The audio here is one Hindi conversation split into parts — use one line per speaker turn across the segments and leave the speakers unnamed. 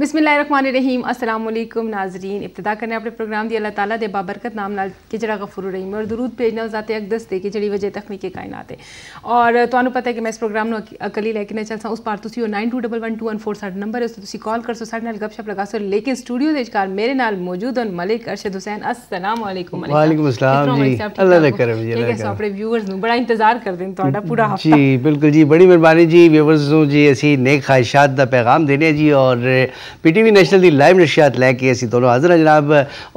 बिसमीम असलम नाजरीन इब्तदा करने अपने प्रोग्राम की अल्लाह ताला दे बाबरकत नाम नाल के जरा गफरू रहीम और दरूद भेजना जाते अकदस दे के जड़ी वजह तकनीक कायनात है और तहूँ पता है कि मैं इस प्रोग्राम अकली लैके नहीं चलसा उस पार तुम nine two double one two one four साढ़े नंबर है उसको कॉल कर सो साढ़े नाल गपशप लगा सो लेकिन स्टूडियो के कार मेरे नाल मौजूद और मलिक अरशद हुसैन असलम
अपने
व्यूअर्स बड़ा इंतजार कर दें
तो पूरा हफ्ता जी बिल्कुल जी बड़ी मेहरबानी जी व्यूअर्स जी असी नेक ख्वाहिशात का पैगाम देने जी और पी टी वी नैशनल की लाइव नशियात लैके असं दोनों हाजिर हैं जनाब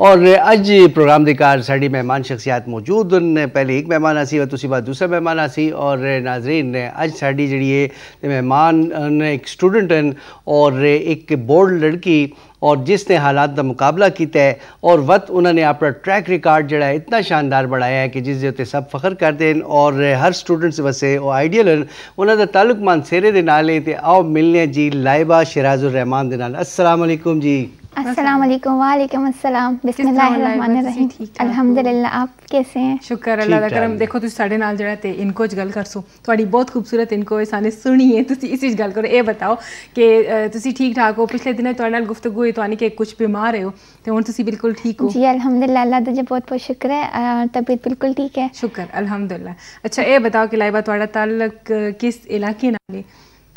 और अज प्रोग्राम के दार साड़ी मेहमान शख्सियात मौजूद न पहले एक मेहमान आ सी बाद दूसरा मेहमान आ और नाजरीन अज सा जी मेहमान एक स्टूडेंट हैं और एक बोर्ड लड़की और जिसने हालात का मुकाबला किया है और वत उन्होंने अपना ट्रैक रिकॉर्ड है इतना शानदार बनाया है कि जिस जिसके सब फख्र करते हैं और हर स्टूडेंट्स वैसे वो आइडियल हैं उन्होंने तालुक मानसेरे के नाल आओ मिलने जी लाइबा शराज उ रहमान असलम जी
अस्सलाम वालेकुम वालेकुम अस्सलाम बिस्मिल्लाहिर्रहमानिर्रहीम अल्हम्दुलिल्लाह आप कैसे हैं शुक्र अल्लाह दा करम देखो तुसी साडे नाल जेड़ा ते इनको च गल
करसो ਤੁਹਾਡੀ ਬਹੁਤ ਖੂਬਸੂਰਤ ਇਨਕੋ ਇਸਾਨੇ ਸੁਣੀਏ ਤੁਸੀਂ ਇਸ ਵਿੱਚ ਗੱਲ ਕਰੋ ਇਹ ਬਤਾਓ ਕਿ ਤੁਸੀਂ ਠੀਕ ਠਾਕ ਹੋ ਪਿਛਲੇ ਦਿਨੇ ਤੁਹਾਡੇ ਨਾਲ ਗੁਫ਼ਤਗੂ ਹੋਈ ਤੁਹਾਨੂੰ ਕਿ ਕੁਝ ਬਿਮਾਰ ਹੋ ਤੇ ਹੁਣ ਤੁਸੀਂ ਬਿਲਕੁਲ ਠੀਕ ਹੋ ਜੀ
ਅਲਹਮਦੁਲਿਲਾ ਅੱਲਾਹ ਦਾ ਜੀ ਬਹੁਤ ਬਹੁਤ ਸ਼ੁਕਰ ਹੈ ਤਬੀਅਤ ਬਿਲਕੁਲ ਠੀਕ ਹੈ ਸ਼ੁਕਰ ਅਲਹਮਦੁਲਿਲਾ
ਅੱਛਾ ਇਹ ਬਤਾਓ ਕਿ ਲਾਈਬਾ ਤੁਹਾਡਾ ਤਾਲਕ ਕਿਸ ਇਲਾਕੇ ਨਾਲ ਹੈ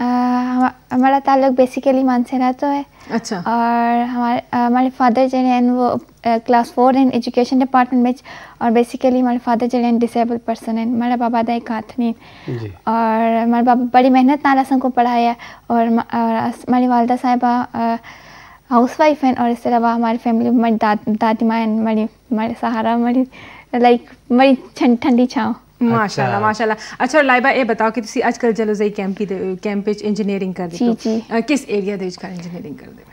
हमारा ताल्लुक बेसिकली मानसेरा तो है अच्छा और हमारे हमारे फादर जो हैं वो क्लास फोर हैं एजुकेशन डिपार्टमेंट में और बेसिकली हमारे फादर जो हैं डिसेबल पर्सन हैं हमारा बाबा दा एक आदमी और हमारे बाबा बड़ी मेहनत ना रसम को पढ़ाया और हमारी वालदा साहिबा हाउस वाइफ हैं और इसके अलावा हमारी फैमिली में हमारी दादी माँ हमारी हमारे सहारा हमारी लाइक मेरी ठंडी छाँव अच्छा। माशाल्लाह माशाल्लाह अच्छा
ਲਾਇਬਾ ਇਹ ਬਤਾਓ ਕਿ ਤੁਸੀਂ ਅੱਜ ਕੱਲ ਜਲੋਜ਼ਈ ਕੈਂਪ ਦੀ ਕੈਂਪ ਵਿੱਚ ਇੰਜੀਨੀਅਰਿੰਗ ਕਰ ਰਹੇ ਹੋ ਕਿਸ ਏਰੀਆ ਦੇ ਵਿੱਚ ਕਰ ਇੰਜੀਨੀਅਰਿੰਗ ਕਰਦੇ ਹੋ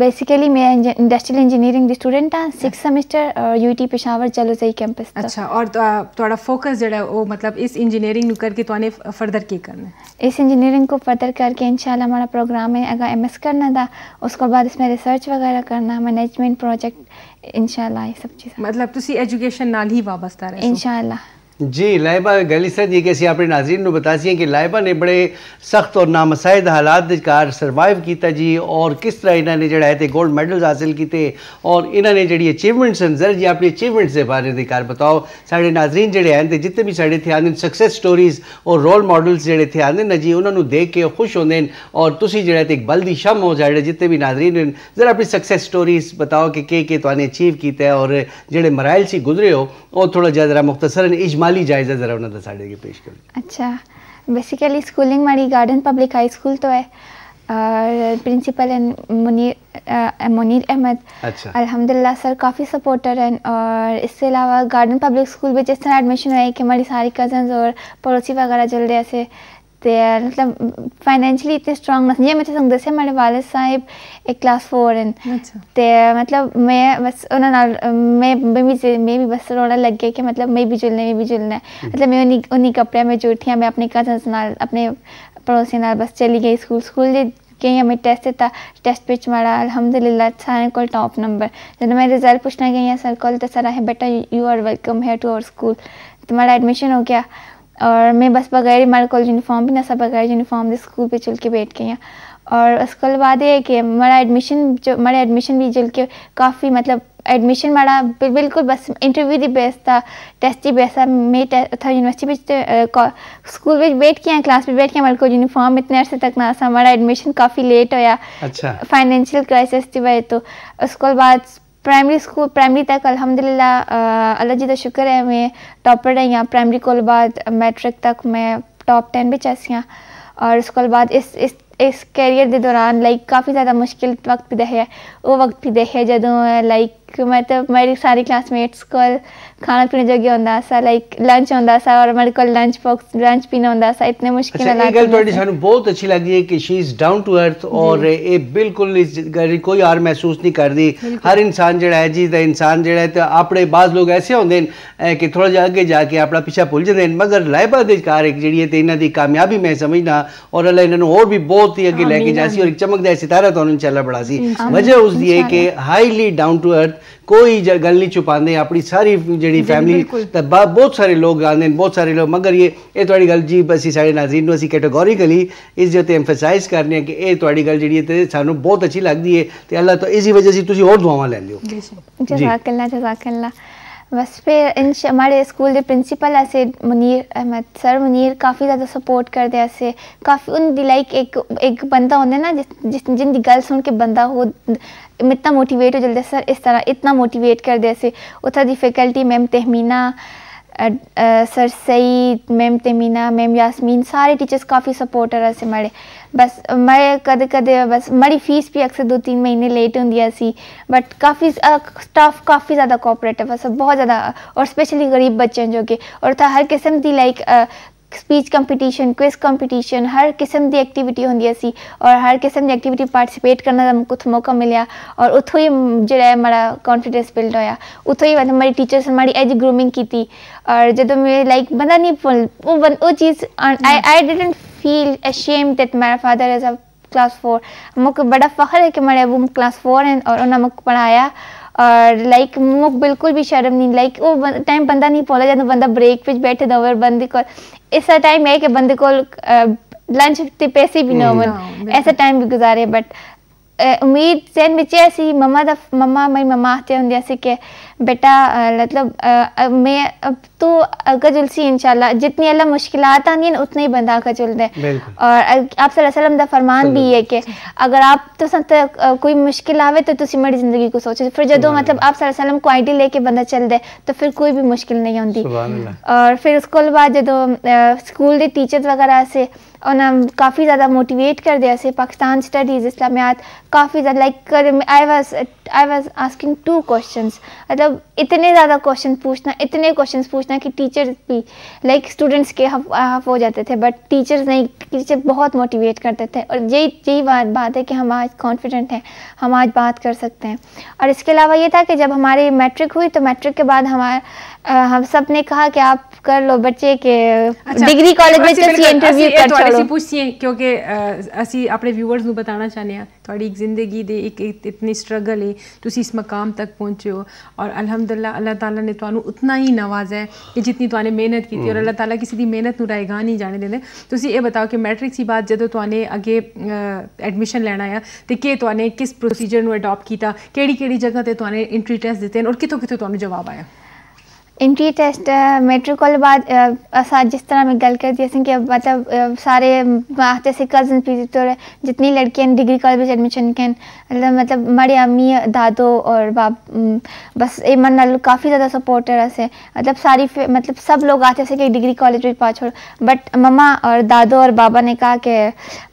बेसिकली मैं इंडस्ट्रियल इंजीनियरिंग दी स्टूडेंट हां सिक्स सेमेस्टर और यूटी पेशावर जलोजई कैंपस दा अच्छा
और थोड़ा तो, फोकस जेड़ा ओ मतलब इस इंजीनियरिंग नु करके तोने फर्दर की करना
इस इंजीनियरिंग को फर्दर करके इंशाल्लाह हमारा प्रोग्राम है अगर एमएस करना था उसके बाद इसमें रिसर्च वगैरह करना मैनेजमेंट प्रोजेक्ट इंशाल्लाह ये सब चीज़ मतलब तुसी एजुकेशन नाल ही वाबस्ता रहे इंशाल्लाह
जी लाइबा गली सर जी कैसे अपने नाजरन को बता दी कि लाइबा ने बड़े सख्त और नामसाइद हालात कार सर्वाइव किया जी और किस तरह इन्होंने जोड़ा है गोल्ड मेडल हासिल किए और इन्होंने जी अचीवमेंट्स हैं सर जी अपनी अचीवमेंट्स के बारे में कार बताओ साढ़े नाजरीन जोड़े हैं जितने भी साढ़े इतने आते सक्सैस स्टोरीज और रोल मॉडल्स जो इतने आते हैं जी उन्होंने देख के खुश होंगे और तुम जो एक बल की शम हो जाए जितने भी नाजरीन हैं जरा अपनी सक्सैस स्टोरीज बताओ कि के अचीव किया और जोड़े मराइल से गुजरे हो और थोड़ा जहाँ जरा मुख्तसरन इजमा माली जायजा ज़रा उन दसाड़े के पेश
करो अच्छा बेसिकली स्कूलिंग हमारी गार्डन पब्लिक हाई स्कूल तो है और प्रिंसिपल एंड मुनीर मुनीर अहमद अच्छा अल्हम्दुलिल्लाह सर काफ़ी सपोर्टर हैं और इसके अलावा गार्डन पब्लिक स्कूल में जिस तरह एडमिशन हुआ है कि हमारी सारी कज़न्स और पड़ोसी वगैरह जल्दी ऐसे देयर मतलब फाइनेंशियली इतने स्ट्रांग ना है मैं समझदा से मेरे वाले साहब एक क्लास फोर हैं ते मतलब मैं बस उन्होंने मैं मम्मी भी मैं भी बस रोना लग गया कि मतलब मैं भी जुलना मैं भी जुलना मतलब मैं उन्हीं उन्हीं कपड़े में जुटियाँ मैं अपने कजन नाल अपने पड़ोसी नाल बस चली गई स्कूल स्कूल जी गई हमें टेस्ट था टेस्ट बिच माड़ा अलहमदुल्ला सारे को टॉप नंबर जब मैं रिजल्ट पूछना गई सर को तो सर है बेटा यू आर वेलकम है टू आवर स्कूल तो माड़ा एडमिशन हो गया और मैं बस बग़ैर मेरे को यूनिफॉर्म भी ना सब बग़ैर यूनिफॉर्म के स्कूल पे चल के बैठ गई हाँ। और उसके बाद ये कि मेरा एडमिशन जो मेरा एडमिशन भी जल के काफ़ी मतलब एडमिशन मेरा बिल्कुल बस इंटरव्यू भी बेस्ट था टेस्ट भी बेस था मैं था यूनिवर्सिटी में स्कूल में बैठ के क्लास हाँ, में बैठ के हाँ, मेरे को यूनिफॉर्म इतने अर्से तक ना था मेरा एडमिशन काफ़ी लेट होया अच्छा फाइनेंशियल क्राइसिस थी वजह तो उसके बाद प्राइमरी स्कूल प्राइमरी तक अल्हम्दुलिल्लाह अल्लाह जी का शुक्र है मैं टॉपर रही हाँ प्राइमरी को बाद मैट्रिक तक मैं टॉप टेन बिच ऐसी हाँ और उसको बाद इस इस इस कैरियर के दौरान लाइक काफ़ी ज़्यादा मुश्किल वक्त भी देखे वो वक्त भी देखे है जदों लाइक लाइक मतलब मेरी सारी क्लासमेट्स को खाना पीने जगह होता सा लाइक लंच होता सा और मेरे को लंच बॉक्स लंच पीना होता सा इतने मुश्किल अच्छा, गल थोड़ी सानू
बहुत अच्छी लगी है कि she is down to earth और ये बिल्कुल इस गरी कोई हार महसूस नहीं कर रही हर इंसान जड़ा है जी इंसान जड़ा है तो अपने बाद लोग ऐसे होंगे कि थोड़ा जा अगे जाके अपना पीछा भुल जाते हैं मगर लाइबा दे कार एक जी है तो इन्हों की कामयाबी मैं समझना और अल्लाह इन्होंने और भी बहुत ही अगे लैके जा सी और एक चमकदार सितारा तो इनशाला बड़ा सी वजह उसकी है कि हाईली डाउन टू अर्थ ਕੋਈ ਗੱਲ ਨਹੀਂ ਛੁਪਾਉਂਦੇ ਆਪਣੀ ਸਾਰੀ ਜਿਹੜੀ ਫੈਮਿਲੀ ਬਹੁਤ ਸਾਰੇ ਲੋਕ ਆਉਂਦੇ ਨੇ ਬਹੁਤ ਸਾਰੇ ਲੋਕ ਮਗਰ ਇਹ ਇਹ ਤੁਹਾਡੀ ਗੱਲ ਜੀ ਅਸੀਂ ਸਾਡੇ ਨਾਜ਼ਰੀਨ ਨੂੰ ਅਸੀਂ ਕੈਟਾਗੋਰੀਕਲੀ ਇਸ ਦੇ ਉੱਤੇ ਐਮਫਸਾਈਜ਼ ਕਰਨੇ ਆ ਕਿ ਇਹ ਤੁਹਾਡੀ ਗੱਲ ਜਿਹੜੀ ਤੇ ਸਾਨੂੰ ਬਹੁਤ ਅੱਛੀ ਲੱਗਦੀ ਹੈ ਤੇ ਅੱਲਾ ਤੋਂ ਇਸੇ ਵਜ੍ਹਾ ਸੀ ਤੁਸੀਂ ਹੋਰ ਦੁਆਵਾਂ ਲੈਂਦੇ
ਹੋ ਜਜ਼ਾਕੱਲਾ ਜਜ਼ਾਕੱਲਾ बस फिर इन हमारे स्कूल के प्रिंसिपल ऐसे मुनीर अहमद सर मुनीर काफ़ी ज़्यादा सपोर्ट करते ऐसे काफ़ी उन लाइक एक एक बंदा होंगे ना जिस जिस जिन गल सुन के बंदा हो इतना मोटिवेट हो जल्दी सर इस तरह इतना मोटिवेट कर जैसे उतर faculty ma'am Tahmina sir Saeed ma'am Tahmina ma'am Yasmeen सारे टीचर्स काफ़ी सपोर्टर असें मड़े बस मड़े कद कद बस मड़ी फीस भी अक्सर दो तीन महीने लेट होंगी सी बट काफ़ी स्टाफ काफ़ी ज़्यादा कोऑपरेटिव सब बहुत ज़्यादा और स्पेशली गरीब बच्चे जो कि और था तो हर किस्म की like speech competition quiz competition हर किस्म की एक्टिविटी होंगी सी और हर किस्म की एक्टिविटी पार्टिसिपेट करने का मत मौका मिले और उतों ही जोड़ा है माड़ा कॉन्फिडेंस बिल्ड होया उ ही मतलब मेरी टीचर माड़ी एज ग्रूमिंग की और जो मेरे लाइक बंदा नहीं फुल वो चीज़ I I didn't feel ashamed that मेरा father is a class four मुख बड़ा फख्र है कि मेरे अबू क्लास फोर है और उन्होंने मुख पढ़ाया और लाइक मुख बिल्कुल भी शर्म नहीं लाइक वो टाइम बंदा नहीं पहुँचा जाता बंदा ब्रेक पे बैठे दवर बंदे को ऐसा टाइम है कि बंदे को लंच पैसे भी ना हम्म। हो हाँ, ऐसा टाइम भी गुजारे बट उम्मीद जहन में ऐसी मम्मा द मम्मा मेरी मम्मा आते होंगी ऐसी के बेटा मतलब मैं अब तो गजुलसी इंशाल्लाह जितनी अल्लाह मुश्किल आनी उतना ही बंदा गजुलद है और आप वसलम द फरमान भी है कि अगर आप तो कोई मुश्किल आवे तो तुसी मेरी जिंदगी को सोचो फिर जो मतलब आप वसलम को लेके बंदा चलता है तो फिर कोई भी मुश्किल नहीं आती और फिर उसको बाद जो स्कूल के टीचर वगैरह से उन्हें काफ़ी ज़्यादा मोटिवेट कर दिया से पाकिस्तान स्टडीज़ इस्लामियात काफ़ी ज़्यादा like I was I was asking to questions मतलब इतने ज़्यादा क्वेश्चन पूछना इतने क्वेश्चंस पूछना कि टीचर्स भी लाइक स्टूडेंट्स के हफ हफ हो जाते थे बट टीचर्स नहीं टीचर बहुत मोटिवेट करते थे और यही यही बात बात है कि हम आज कॉन्फिडेंट हैं हम आज बात कर सकते हैं और इसके अलावा ये था कि जब हमारी मैट्रिक हुई तो मैट्रिक के बाद हमारा हम सब ने कहा कि आप कर लो बच्चे के अच्छा, डिग्री कॉलेज में चलिए इंटरव्यू कर चलो ऐसी
पूछती हैं क्योंकि असि अपने व्यूअर्स को बताना चाहते हैं थोड़ी एक जिंदगी दे एक इतनी स्ट्रगल है तुसी इस मकाम तक पहुंचे हो और अल्हम्दुलिल्लाह अल्लाह ताला ने तुहानू उतना ही नवाजा है कि जितनी तुमने मेहनत की थी और हम्म। अल्लाह ताला किसी की मेहनत नू रायगा नहीं जाने देने तुम ये बताओ कि मैट्रिक सी बात जदों तुहाने अगे एडमिशन लेना है तो के किस प्रोसीजर नू अडॉप्ट कीता जगह ते तुहाने एंट्री टेस्ट देते हैं और कितों-कितों तुहानू जवाब आया
एंट्री टेस्ट मैट्रिक वाले बाद uh, जिस तरह में गल करती है कि मतलब uh, सारे से कज़न पी तो जितनी लड़कियाँ डिग्री कॉलेज में एडमिशन के मतलब मतलब मारे अम्मी दादो और बाप बस ये मन लोग काफ़ी ज़्यादा सपोर्टर ऐसे मतलब सारी मतलब सब लोग आते थे कि डिग्री कॉलेज में पा छोड़ बट मम्मा और दादो और बाबा ने कहा कि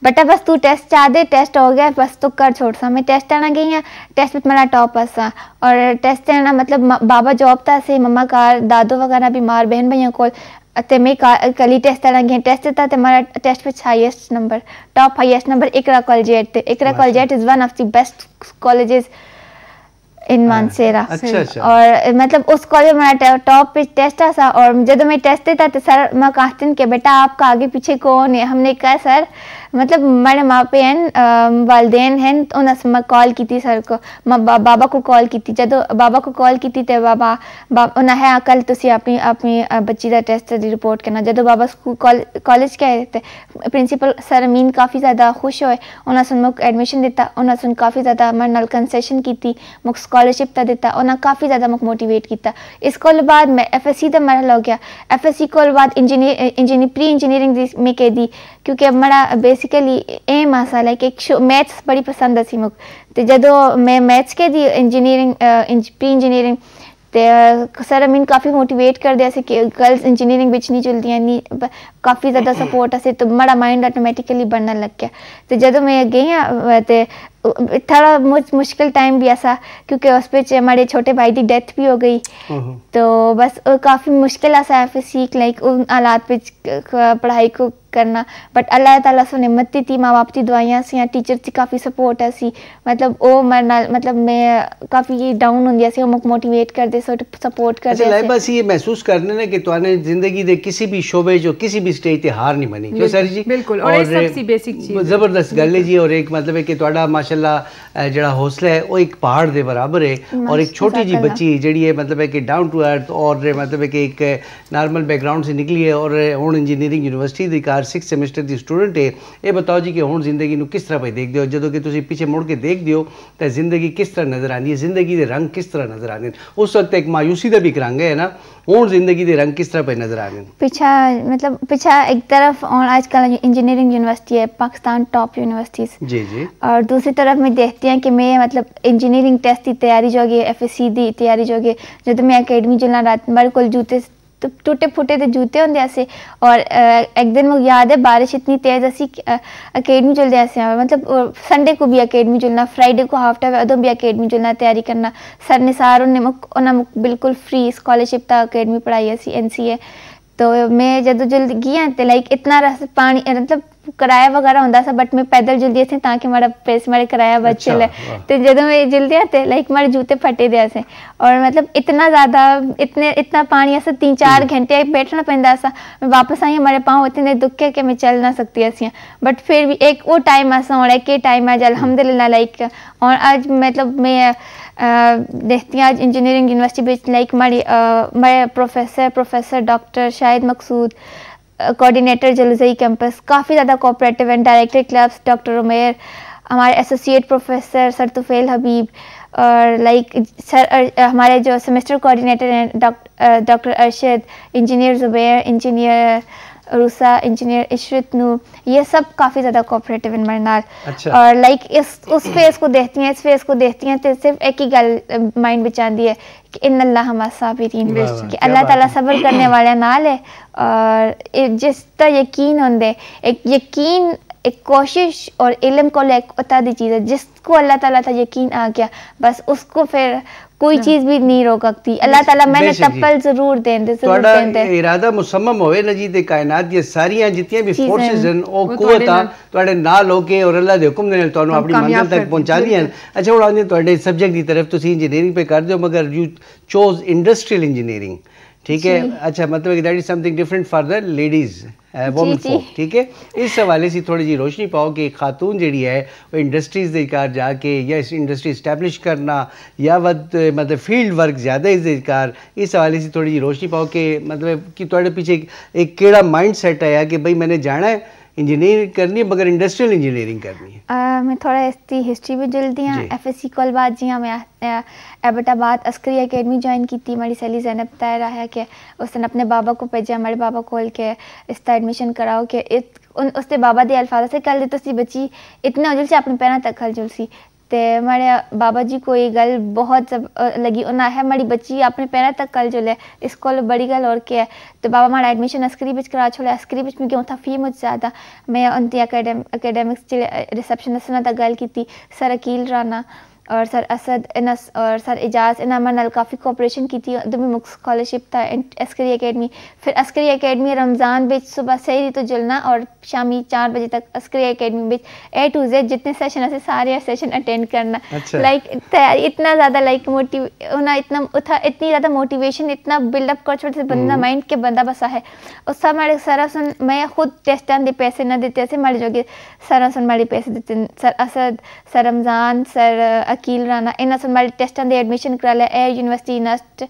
बेटा बस तू टेस्ट चाह दे टेस्ट हो गया बस तू कर छोड़ सा मैं टेस्ट आना गई टेस्ट में तुम्हारा टॉप असा और टेस्ट रहना मतलब बाबा जॉब था से मम्मा कार दादो वगैरह बीमार बहन भैया को तंहिंमें का कली टेस्ट करण खे टेस्ट था त मां test which highest number top highest number Iqra College Iqra College is one of the best colleges in हाँ। मानसेरा अच्छा, अच्छा। और मतलब उस कॉलेज में मेरा टॉप पे टेस्ट था और जब मैं टेस्ट देता तो सर मैं कहते कि बेटा आपका आगे पीछे कौन है हमने कहा सर मतलब मेरे माँ पे हैं वालदेन हैं तो उन मैं कॉल की थी सर को मैं बा, बाबा को कॉल की थी जब बाबा को कॉल की थी तो बाबा बा, उन्हें है हाँ, कल तुम अपनी अपनी बच्ची का टेस्ट की रिपोर्ट करना जब बाबा स्कूल कॉलेज के आए थे तो प्रिंसिपल सर अमीन काफ़ी ज़्यादा खुश होए उन्हें सुन एडमिशन दिता उन्हें सुन काफ़ी ज़्यादा मेरे नाल कंसेशन की स्कॉलरशिप तो दिता उन्हें काफ़ी ज़्यादा मुख मोटिवेट किया इस को बाद मैं एफ एस सी का मरल हो गया एफ एस सी को बाद इंजीनियर इंजीनियर प्री इंजीनियरिंग में कह दी क्योंकि मेरा बेसिकली एम आसा लाइक एक शो मैथ्स बड़ी पसंद है मुख तो जो मैं मैथ्स कह दी इंजीनियरिंग प्री इंजीनियरिंग तो सर मीन काफ़ी मोटिवेट कर दिया कि गर्ल्स इंजीनियरिंग बिच नहीं चलदियाँ नहीं काफ़ी ज़्यादा सपोर्ट असर तो माड़ा माइंड ऑटोमैटिकली बनने लग गया तो जो मैं गई हाँ तो थोड़ा मुझ मुश्किल टाइम भी ऐसा क्योंकि उस पर हमारे छोटे भाई की डेथ भी हो गई हम्म, हम्म। तो बस काफ़ी मुश्किल ऐसा है फिर सीख लाइक उन हालात पे पढ़ाई को करना बट अल्लाह ताला सो नेमत दी थी माँ बाप की दवाइयाँ सी या टीचर की काफ़ी सपोर्ट है सी मतलब वो मेरे नाल मतलब मैं काफ़ी डाउन होंगी सी मुक मोटिवेट करते सपोर्ट करते अच्छा
बस ये महसूस करने ना कि तुमने जिंदगी दे किसी भी शोबे जो किसी भी स्टेज पर हार नहीं मनी सर जी बिल्कुल जबरदस्त गल है जी और एक मतलब है कि माशा माशाला जरा हौसला है वो एक पहाड़ के बराबर है और एक छोटी जी बच्ची जी मतलब है कि डाउन टू अर्थ और मतलब है कि एक नॉर्मल बैकग्राउंड से निकली है और हूँ इंजीनियरिंग यूनिवर्सिटी की कार सिक्स सैमेस्टर की स्टूडेंट है यह बताओ जी कि हूँ जिंदगी किस तरह पर देखते हो जो कि तुम पीछे मुड़ के देख दौ तो जिंदगी किस तरह नजर आँदी है जिंदगी के रंग किस तरह नजर आते हैं उस वक्त एक मायूसी का भी एक रंग है ना हूँ जिंदगी के रंग किस तरह पे नजर आ रहे हैं
पीछा मतलब पीछा एक तरफ और आजकल इंजीनियरिंग यूनिवर्सिटी है पाकिस्तान टॉप यूनिवर्सिटीज जी जी और दूसरी तरफ मैं देखती हैं कि मैं मतलब इंजीनियरिंग टेस्ट की तैयारी जो है एफ एस सी की तैयारी जो है जो तो मैं अकेडमी जो रात मेरे को जूते तो टूटे फूटे तो जूते होंगे ऐसे और एक दिन मुझे याद है बारिश इतनी तेज़ असी अकेडमी चलते ऐसे मतलब संडे को भी अकेडमी चलना फ्राइडे को हाफ टाइम उदों भी अकेडमी चलना तैयारी करना सर ने सार उन्हें बिल्कुल फ्री स्कॉलरशिप तक अकेडमी पढ़ाई असी एन सी ए तो मैं जो जल्दी गियां तो लाइक इतना रस पानी मतलब किराया वगैरह होंगे सब बट मैं पैदल जल्दी से ताकि कि माड़ा पैसे माड़ा किराया बच अच्छा, चले तो जो मैं जल्दी आते लाइक मारे जूते फटे दे असें और मतलब इतना ज़्यादा इतने इतना पानी असें तीन चार हम्म। घंटे बैठना पैदा सा मैं वापस आई हमारे पाँव इतने दुख है कि मैं चल ना सकती असियाँ बट फिर भी एक वो टाइम ऐसा होना है कि टाइम आज अलहमदिल्ला लाइक और आज मतलब मैं देखती हैं आज इंजीनियरिंग यूनिवर्सिटी बिच लाइक माड़ी मेरे professor professor doctor Shahid Maqsood coordinator Jalozai campus काफ़ी ज़्यादा cooperative and director clubs doctor Umer हमारे associate professor sir Tufail Habib और लाइक सर हमारे जो सेमेस्टर कोऑर्डिनेटर हैं doctor Arshad engineer Zubair engineer Rusa engineer Ishrat नू ये सब काफ़ी ज़्यादा कोऑपरेटिव इन मेरे नाल अच्छा। और लाइक इस उस फेस को देखती हैं इस फेस को देखती हैं तो सिर्फ एक ही गल माइंड में आती है कि इन अल्लाह हम साबिरीन कि अल्लाह ताला सब्र करने वाले नाल है और जिस तरह यकीन होंगे एक यकीन एक कोशिश और इलम को लेकर उतार दी चीज़ है जिसको अल्लाह ताला था यकीन आ गया बस उसको फिर कोई हाँ। चीज़ भी नहीं रोक सकती अल्लाह ताला मैंने तपल ज़रूर दें दे ज़रूर दें दे
इरादा मुसम्मम होवे जी ते कायनात ये सारीयां जितियां भी फोर्सेस हैं ओ कुवत आ तोड़े ना लोके और अल्लाह दे हुक्म ਦੇ ਨਾਲ ਤੁਹਾਨੂੰ ਆਪਣੀ ਮੰਜ਼ਿਲ ਤੱਕ ਪਹੁੰਚਾਉਂਦੀਆਂ ਹਨ अच्छा उड़ा ਆਉਂਦੇ तोड़े सब्जेक्ट दी तरफ तुसी इंजीनियरिंग पे कर दियो मगर यू चोज इंडस्ट्रियल इंजीनियरिंग ठीक है अच्छा मतलब that is something different for the ladies woman folk ठीक है इस हवाले से थोड़ी जी रोशनी पाओ कि खातून जी है वो इंडस्ट्रीज़ कार जाके या इस इंडस्ट्री इस्टेब्लिश करना या वद मतलब फील्ड वर्क ज़्यादा इस कार इस हवाले से थोड़ी जी रोशनी पाओ कि मतलब कि थोड़े पीछे एक केड़ा माइंड सेट आया कि भाई मैंने जाना है इंजीनियरिंग करनी है मगर इंडस्ट्रियल इंजीनियरिंग करनी
है आ, मैं थोड़ा इसकी हिस्ट्री भी जुल दी हाँ एफ एस सी कल बाद जी हाँ मैं एबटाबाद अस्करी अकेडमी ज्वाइन की थी हमारी सैली जैनब तय है कि उस दिन अपने बाबा को भेजा हमारे बाबा खोल के इसका एडमिशन कराओ कि उन उसके बाबा के अल्फाज से कल तो बची इतने उजुल से अपने पैरों तक खल जुल सी ते मारे बाबा जी को ये गल बहुत जब लगी उन्हें है मारी बच्ची अपने पैर तक कल जोले इस बड़ी गल और क्या है तो बाबा मारा एडमिशन अस्करी बिच करा छोड़े अस्करी बिच में क्यों था फी मुझ ज़्यादा मैं उनती अकेडम अकेडमिक्स रिसेप्शनिस्ट ने गल की सर अकील राणा और सर असद इनस और सर एजाज इनामा नल काफ़ी कोऑपरेशन की थी मुख स्कॉलरशिप था अस्करी एकेडमी फिर अस्करी एकेडमी रमज़ान बिच सुबह सही तो जुलना और शामी चार बजे तक अस्करी एकेडमी बिच ए टू जेड जितने सेशन ऐसे सारे सेशन अटेंड करना अच्छा। लाइक तैयारी इतना ज़्यादा लाइक मोटिव होना इतना उठा इतनी ज़्यादा मोटिवेशन इतना बिल्डअप कर छोटे से बंदा माइंड हम्म। के बंदा बसा है उससे मेरे सारा सुन मैं खुद टेस्ट दे पैसे ना देते ऐसे हमारे जो कि सारा सुन हमारे पैसे देते sir Asad sir Ramzan sir Aqeel Rana इन असल हमारे टेस्टन दे एडमिशन करा लिया Air University NUST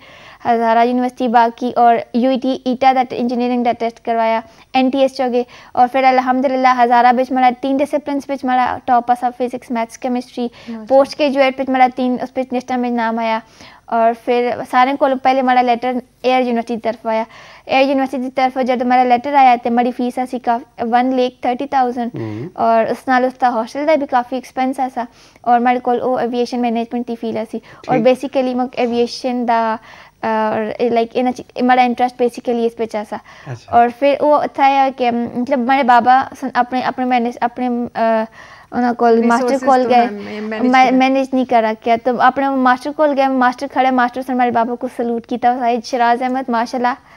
Hazara University बाकी और यू ई टी ईटा का इंजीनियरिंग का टेस्ट करवाया एन टी एस चौगे और फिर अलहमदिल्ला हज़ारा बिच मारा तीन डिसिप्लिन बिच मारा टॉप अस physics maths chemistry post graduate बिच मारा तीन उस बिच नेशनल में नाम आया और फिर सारे को पहले माड़ा लैटर एयर यूनिवर्सिटी की तरफ आया एयर यूनिवर्सिटी की तरफ जब मेरा लैटर आया तो माड़ी फीस का वन लेख थर्टी थाउजेंड और उस नाल उसका हॉस्टल का भी काफ़ी एक्सपेंस आसा और मेरे को एविएशन मैनेजमेंट की फील ऐसी और बेसिकली मैं एविएशन का और लाइक इन माड़ा इंटरेस्ट बेसिकली इस पे सा अच्छा। और फिर वो था कि मतलब मेरे बाबा अपने अपने मैनेज अपने उन्हें कॉल मास्टर कॉल तो गए मैनेज नहीं करा क्या तो अपने मास्टर कॉल गए मास्टर खड़े मास्टर से हमारे बाबा को सलूट किया शाहिद शराज अहमद माशाल्लाह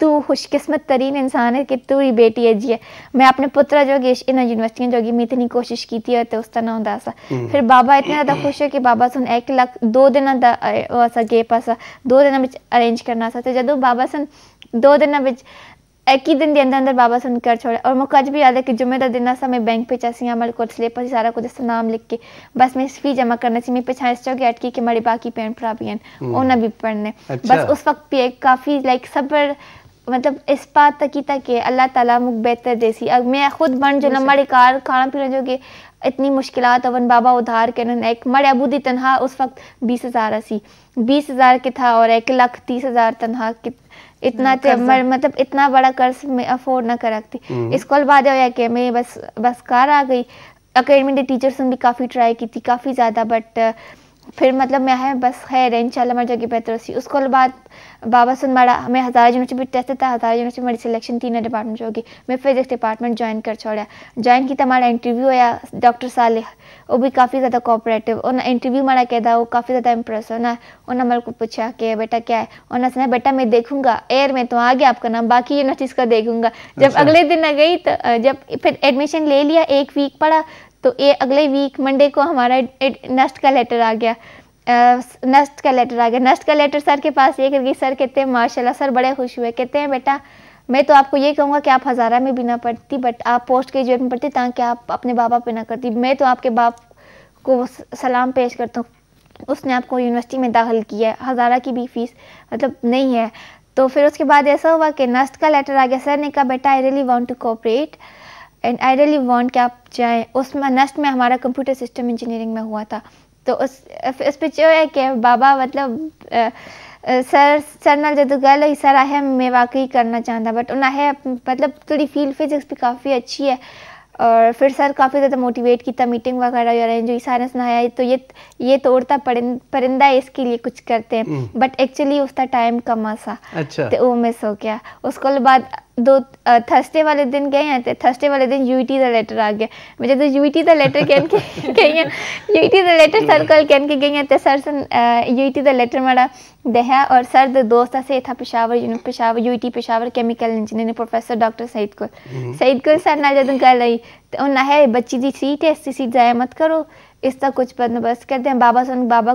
तू खुशकिस्मत तरीन इंसान है कि तू ही बेटी है जी है मैं अपने पुत्रा जोगी इन्होंने यूनिवर्सिटियां जोगी मैं इतनी कोशिश की थी तो उसका ना होंदा सा हम्म। फिर बाबा इतना ज़्यादा खुश है कि बाबा सुन एक लख दो दिन का गेप असा दो दिन अरेंज करना सा तो जदों बाबा सुन दो दिन एक ही दिन के अंदर अंदर बाबा सुन कर छोड़े और मुझे अज भी याद है कि जुम्मे का दिन असा मैं बैंक पे असी अमल को सिलेबस सारा कुछ असा नाम लिख के बस मैं फी जमा करना सी मैं पिछा इस चौके अटकी कि मेरे बाकी भैन भरा भी हैं उन्हें भी पढ़ने अच्छा। बस उस वक्त भी एक काफ़ी लाइक सबर मतलब इस बात तक ही तक है अल्लाह ताला मुख बेहतर जैसी अब मैं खुद बन जो मड़े कार खाना पीना जो कि इतनी मुश्किल अवन बाबा उधार ना एक मड़े अबूदी तनहा उस वक्त बीस हज़ार सी बीस हज़ार के था और एक लाख तीस हज़ार तनहा इतना हम्म, मर, मतलब इतना बड़ा कर्ज मैं अफोर्ड ना कर सकती हम्म। इसको बाद हो कि मैं बस बस कार आ गई अकेडमी के टीचर्स ने भी काफ़ी ट्राई की थी काफ़ी ज़्यादा बट फिर मतलब मैं है बस खैर शाला मर जागी बेहतर उसको बाद बाबा सुन मारा मैं हज़ार यूनिवर्सिटी भी टेस्ट था हज़ार यूनिवर्सिटी मेरी सिलेक्शन तीनों डिपार्टमेंट होगी मैं फिजिक्स डिपार्टमेंट ज्वाइन कर छोड़ा ज्वाइन किया मारा इंटरव्यू होया डॉक्टर साले वो भी काफ़ी ज़्यादा कोऑपरेटिव उन्हें इंटरव्यू मारा कहता वो काफ़ी ज़्यादा इंप्रेस होना उन्होंने मेरे को पूछा कि बेटा क्या है उन्होंने सुना बेटा मैं देखूंगा एयर में तो आ गया आपका नाम बाकी यूनिवर्सिटीज़ का देखूंगा जब अच्छा। अगले दिन आ गई तो जब फिर एडमिशन ले लिया एक वीक पढ़ा तो ये अगले वीक मंडे को हमारा नेक्स्ट का लेटर आ गया नेक्स्ट का लेटर आ गया नेक्स्ट का लेटर सर के पास ये करके सर कहते हैं माशाल्लाह सर बड़े खुश हुए कहते हैं बेटा मैं तो आपको ये कहूँगा कि आप हज़ारा में भी ना पढ़ती बट आप पोस्ट ग्रेजुएट में पढ़ती ताकि आप अपने बाबा पे ना करती मैं तो आपके बाप को सलाम पेश करता हूँ उसने आपको यूनिवर्सिटी में दाखिल किया है हज़ारा की भी फ़ीस मतलब नहीं है तो फिर उसके बाद ऐसा हुआ कि नस्ट का लेटर आ गया सर ने कहा बेटा I really want to cooperate and I really want कि आप जाए उसमें नस्ट में हमारा कंप्यूटर सिस्टम इंजीनियरिंग में हुआ था तो उस इस पर जो है कि बाबा मतलब सर सर नाल जो गल हुई सर अहें मैं वाकई करना चाहता बट उन्हें आया मतलब थोड़ी फील्ड फिजिक्स भी काफ़ी अच्छी है और फिर सर काफ़ी ज़्यादा मोटिवेट किया मीटिंग वगैरह अरेंज हुई सारे सुनाया तो ये ये तोड़ता परिंदा है परिंदा इसके लिए कुछ करते हैं बट हम्म। एक्चुअली उसका टाइम कम सा अच्छा। तो वो मिस हो गया उसको बाद दो थर्सडे वाले दिन गए हैं थर्सडे वाले दिन यू टी लेटर आ गया मुझे तो यू टी लेटर कहन के गई हैं U T the letter circle कहन के गई हैं तो सर से यू टी लेटर माड़ा दहा और सर द दोस्त असे था Peshawar uni Peshawar U e Peshawar chemical engineering professor doctor Saeed Gul Saeed कुल सर ना जदों गल आई तो उन्हें है बच्ची की सीट है सीट जाया मत करो इसका कुछ बंदोबस्त कर दें बाबा सन बाबा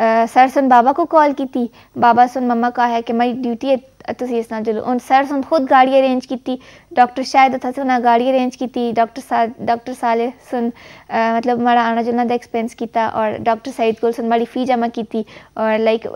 सर सुन बाबा को कॉल की थी बाबा सुन मम्मा का है कि मेरी ड्यूटी है तुम तो इस ना उन सर सुन खुद गाड़ी अरेंज की थी डॉक्टर शायद था सुन गाड़ी अरेंज की थी डॉक्टर डॉक्टर साले सुन मतलब हमारा आना जाना एक्सपेंस की और डॉक्टर सईद को सुन हमारी फी जमा की थी और लाइक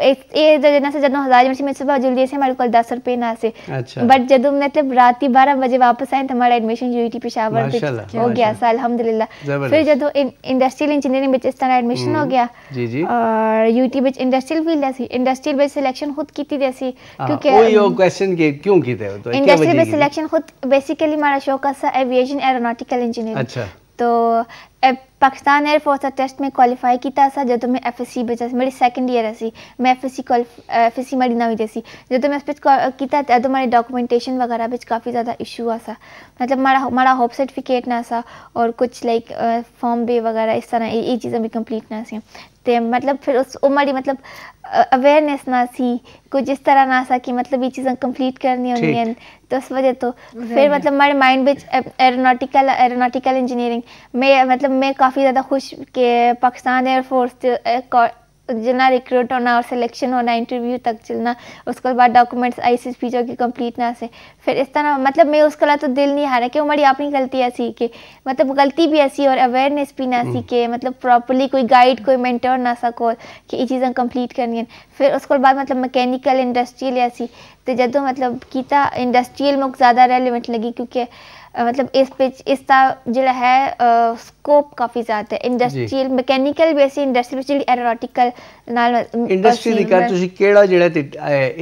ए जना से हजार मिनट में सुबह जल्दी से हमारे को दस रुपये ना से बट अच्छा। जो मतलब रात ही बारह बजे वापस आए तो हमारा एडमिशन यू टी पिशावर हो गया अलहमदिल्ला फिर जब इंडस्ट्रियल इंजीनियरिंग बच्चे एडमिशन हो हम्म, गया और यूटी ਵਿੱਚ ਇੰਡਸਟਰੀਅਲ ਫੀਲਡ ਐਸੀ ਇੰਡਸਟਰੀਅਲ ਵਿੱਚ ਸਿਲੈਕਸ਼ਨ ਖੁਦ ਕੀਤੀ ਦੇਸੀ ਕਿਉਂਕਿ ਉਹ ਯੋ
ਕੁਐਸਚਨ ਕੀ ਕਿਉਂ ਕੀਤੇ ਹੋ ਤੋ ਇੰਡਸਟਰੀ ਵਿੱਚ ਸਿਲੈਕਸ਼ਨ
ਖੁਦ ਬੇਸਿਕਲੀ ਮਾरा शौक था एविएशन एरोनॉटिकल इंजीनियरिंग तो पाकिस्तान एयरफोर्स टेस्ट में क्वालिफाई किया सा जो मैं एफ एस सी बचा मेरी सैकेंड ईयर है मैं F S C F S C मेरी नवी सी जो मैं उस किया तो मेरे डॉक्यूमेंटेशन वगैरह बच्चे काफ़ी ज़्यादा इशू आ सा मतलब माड़ा माड़ा होप सर्टिफिकेट ना सा और कुछ लाइक फॉर्म बे वगैरह इस तरह ये चीज़ें भी कंप्लीट ना सी तो मतलब फिर उस उम्र मतलब अवेयरनेस ना सी कुछ इस तरह ना सा कि मतलब ये चीज़ें कंप्लीट करनी होनी होंगी तो उस वजह तो फिर मतलब मेरे माइंड बिच एरोनॉटिकल एरोनॉटिकल इंजीनियरिंग मैं मतलब मैं काफ़ी ज़्यादा खुश के पाकिस्तान एयरफोर्स जना रिक्रूट होना और सिलेक्शन होना इंटरव्यू तक चलना उसके बाद डॉक्यूमेंट्स आई सी चीज़ों की कम्प्लीट ना से फिर इस तरह मतलब मैं उसके तो दिल नहीं हारा कि मेरी अपनी गलती ऐसी कि मतलब गलती भी ऐसी और अवेयरनेस भी ना सीखे हम्म। मतलब प्रॉपरली कोई गाइड कोई मेंटर ना सको कि ये चीज़ें कंप्लीट करनी है फिर उसके बाद मतलब मैकेनिकल इंडस्ट्रियल ऐसी तो जदों तो मतलब किता इंडस्ट्रियल में ज़्यादा रेलिवेंट लगी क्योंकि मतलब इस पिच इस जोड़ा है स्कोप काफ़ी ज़्यादा है ਇੰਡਸਟਰੀਅਲ ਮਕੈਨੀਕਲ ਵੀ ਅਸੀਂ ਇੰਡਸਟਰੀਅਲ ਐਰੋਨੋਟਿਕਲ ਨਾਲ ਇੰਡਸਟਰੀ ਦੀ ਕਰ ਤੁਸੀਂ
ਕਿਹੜਾ ਜਿਹੜਾ ਤੇ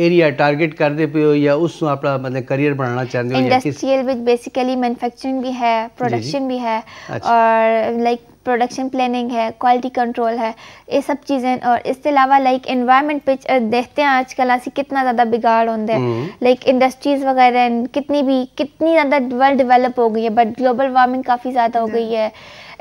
ਏਰੀਆ ਟਾਰਗੇਟ ਕਰਦੇ ਪਏ ਹੋ ਜਾਂ ਉਸ ਨੂੰ ਆਪਣਾ ਮਤਲਬ ਕੈਰੀਅਰ ਬਣਾਉਣਾ ਚਾਹੁੰਦੇ ਹੋ ਜਾਂ ਕਿਸ
ਇੰਡਸਟਰੀਅਲ ਵਿੱਚ ਬੇਸਿਕਲੀ ਮੈਨੂਫੈਕਚਰਿੰਗ ਵੀ ਹੈ ਪ੍ਰੋਡਕਸ਼ਨ ਵੀ ਹੈ ਔਰ ਲਾਈਕ प्रोडक्शन प्लानिंग है क्वालिटी कंट्रोल है ये सब चीज़ें और इसके अलावा लाइक इन्वायरमेंट पे देखते हैं आजकल ऐसी कितना ज़्यादा बिगाड़ होते हैं लाइक हम्म। इंडस्ट्रीज़ वगैरह कितनी भी कितनी ज़्यादा वर्ल्ड डेवलप हो गई है बट ग्लोबल वार्मिंग काफ़ी ज़्यादा हो गई है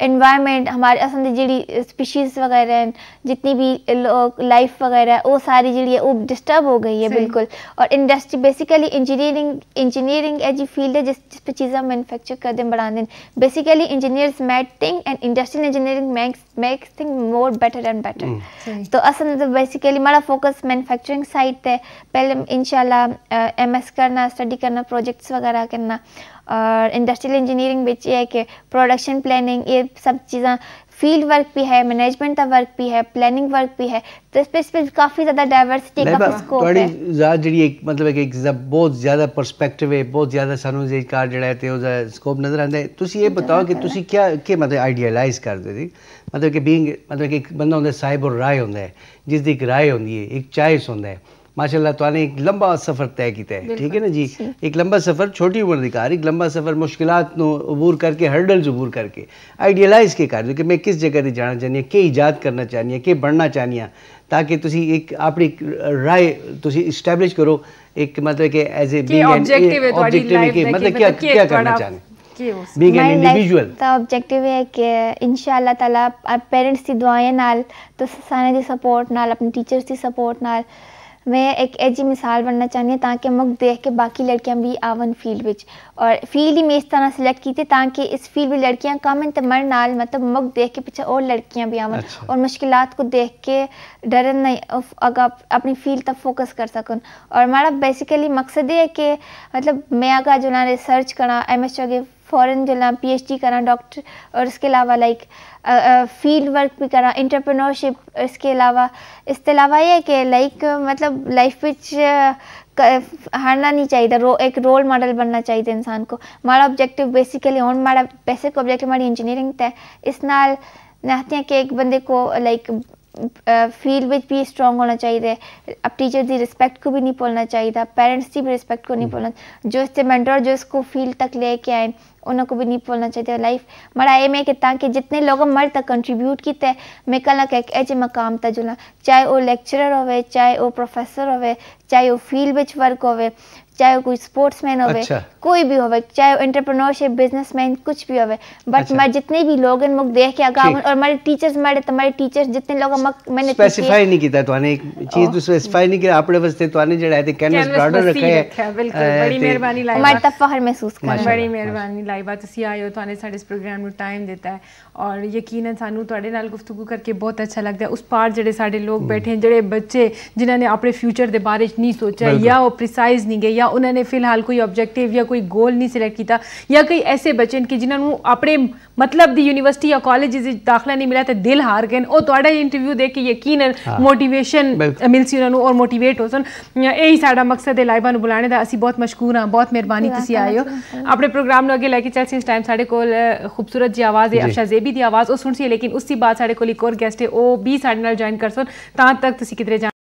इन्वायरमेंट हमारे असांजी जी स्पीशीज़ वग़ैरह जितनी भी लाइफ वग़ैरह है सारी जी आहे डिस्टर्ब हो गई है बिल्कुल और इंडस्ट्री बेसिकली इंजीनियरिंग इंजीनियरिंग ऐसी फील्ड है जिस जिस पर चीज़ें मैनुफैक्चर करते हैं बढ़ाते हैं basically engineer make thing and industrial engineering makes makes thing more better and better तो असल बेसिकली माड़ा फोकस मैनुफैक्चरिंग साइड पर पहले इनशाला एम एस करना स्टडी करना प्रोजेक्ट्स वगैरह करना और इंडस्ट्रियल इंजीनियरिंग बिच ये है कि प्रोडक्शन प्लानिंग ये सब चीज़ें फील्ड वर्क भी है मैनेजमेंट का वर्क भी है प्लानिंग वर्क भी है तो इस पे इस पे काफ़ी ज़्यादा डाइवर्सिटी काफ़ी स्कोप है
ज़्यादा जी एक मतलब एक बहुत ज़्यादा परस्पेक्टिव है बहुत ज़्यादा सानू जेकार जड़ा ते ओदा स्कोप नज़र आंदा है ਤੁਸੀਂ ਇਹ ਬਤਾਓ ਕਿ ਤੁਸੀਂ ਕੀ ਕੀ ਮਤਲਬ ਆਈਡੀਅਲਾਈਜ਼ ਕਰਦੇ ਸੀ ਮਤਲਬ ਕਿ ਬੀਇੰਗ ਮਤਲਬ ਕਿ ਇੱਕ ਬੰਦਾ ਹੁੰਦਾ ਸਾਹਿਬ ਔਰ ਰਾਏ ਹੁੰਦਾ ਹੈ ਜਿਸ ਦੀ ਇੱਕ ਰਾਏ ਹੁੰਦੀ ਹੈ ਇੱਕ ਚਾਇਸ ਹੁੰਦਾ ਹੈ माशाल्लाह तो ने एक लंबा सफ़र तय किया है ठीक है ना जी एक लंबा सफ़र छोटी उम्र के कार एक लंबा सफ़र मुश्किल अबूर करके हर्डल अबूर करके आइडियलाइज के कर कि मैं किस जगह पर जाना चाहिए कि ईजाद करना चाहिए कि बढ़ना चाहिए ताकि एक अपनी राय ਰਾਏ करो एक मतलब ਇੱਕ as a objective uh being क्या ਹੈ ਤੁਹਾਡੀ ਲਾਈਫ ਦਾ ਮਤਲਬ ਕੀ ਕੀ ਕਰਨਾ
पेरेंट्स की एन नाल तो सारे ਹੈ ਕਿ ਇਨਸ਼ਾਅੱਲਾ ਤਾਲਾ ਪੇਰੈਂਟਸ ਦੀ ਦੁਆਵਾਂ ਨਾਲ मैं एक ऐसी मिसाल बनना चाहनी हूँ ताकि मुख देख के बाकी लड़कियां भी आवन फील्ड विच और फील्ड ही मैं इस तरह सिलेक्ट की थी ताकि इस फील्ड में लड़कियां कम तमर तो नाल मतलब मुख देख के पीछे और लड़कियां भी आवन अच्छा। और मुश्किल को देख के डरन नहीं अगर अपनी फील्ड तक फोकस कर सकन और हमारा बेसिकली मकसद ये है कि मतलब मैं अगर जो रिसर्च करा एम एस फॉरेन चलना पीएचडी करा डॉक्टर और इसके अलावा लाइक फील्ड वर्क भी करा इंटरप्रनोरशिप इसके अलावा इसके अलावा यह कि लाइक मतलब लाइफ विच हारना नहीं चाहिए रो एक रोल मॉडल बनना चाहिए इंसान को माड़ा ऑब्जेक्टिव बेसिकली हूँ माड़ा बेसिक ऑब्जेक्टिव माड़ी इंजीनियरिंग है इस नाल चाहते हैं कि एक बंदे को लाइक फील विच भी स्ट्रोंग होना चाहिए अब टीचर की रिस्पेक्ट को भी नहीं भूलना चाहिए पेरेंट्स की भी रिस्पेक्ट को नहीं हम्म। भूलना जो इससे मैंटोर जो इसको फील तक लेके आए उन्हें को भी नहीं भूलना चाहिए लाइफ मेरा एम है कि जितने लोग मर तक कंट्रीब्यूट किए मैं कल एक ऐसे मकाम तक जुला चाहे वो लैक्चरर हो चाहे वो प्रोफेसर हो चाहे वो फील्ड विच वर्क हो चाहे वो कोई स्पोर्ट्समैन हो अच्छा। कोई भी हो चाहे वो एंटरप्रेन्योरशिप बिजनेसमैन कुछ भी हो बट अच्छा। मैं जितने भी लोग हैं मुख देख के आगा और मेरे टीचर्स मेरे तुम्हारे टीचर्स जितने लोग मक मैंने स्पेसिफाई तो नहीं
किया तोने एक चीज तो स्पेसिफाई नहीं किया अपने वास्ते तोने जड़ा है कैनवस बॉर्डर रखा है बिल्कुल बड़ी मेहरबानी
लाइबा मैं तब फखर महसूस कर बड़ी मेहरबानी
लाइबा ਤੁਸੀਂ ਆਏ ਹੋ ਤੁਹਾਨੂੰ प्रोग्राम में टाइम देता है और ਹੈ ਔਰ ਯਕੀਨਨ ਸਾਨੂੰ ਤੁਹਾਡੇ ਨਾਲ ਗੁਫ਼ਤਗੂ ਕਰਕੇ ਬਹੁਤ ਅੱਛਾ ਲੱਗਦਾ ਉਸ ਪਾਰ ਜਿਹੜੇ ਸਾਡੇ ਲੋਕ ਬੈਠੇ ਜਿਹੜੇ ਬੱਚੇ ਜਿਨ੍ਹਾਂ ਨੇ ਆਪਣੇ ਫਿਊਚਰ ਦੇ ਬਾਰੇ ਨਹੀਂ ਸੋਚਿਆ ਜਾਂ ਉਹ ਪ੍ਰੀਸਾਈਜ਼ ਨਹੀਂ ਗਏ ਜਾਂ या उन्होंने फिलहाल कोई ऑब्जेक्टिव या कोई गोल नहीं सिलेक्ट किया या कई ऐसे बच्चे कि जिन्होंने अपने मतलब की यूनिवर्सिटी या कॉलेज दाखला नहीं मिला तो दिल हार गए इंटरव्यू देख के यकीन मोटिवेशन हाँ। मिलसी उन्होंने और मोटिवेट हो सन यही साड़ा मकसद है लाइबा बुलाने का असं बहुत मशहूर हाँ बहुत मेहरबानी तुम हाँ, आए हो हाँ। अपने प्रोग्राम में अगर लैके चलते इस टाइम साढ़े को खूबसूरत जी आवाज़ है अफशा जेबी की आवाज़ वह सुन सी लेकिन उसकी बाद साढ़े को एक और गैस्ट है वह भी साढ़े ज्वाइन कर सन तक तुम किधरे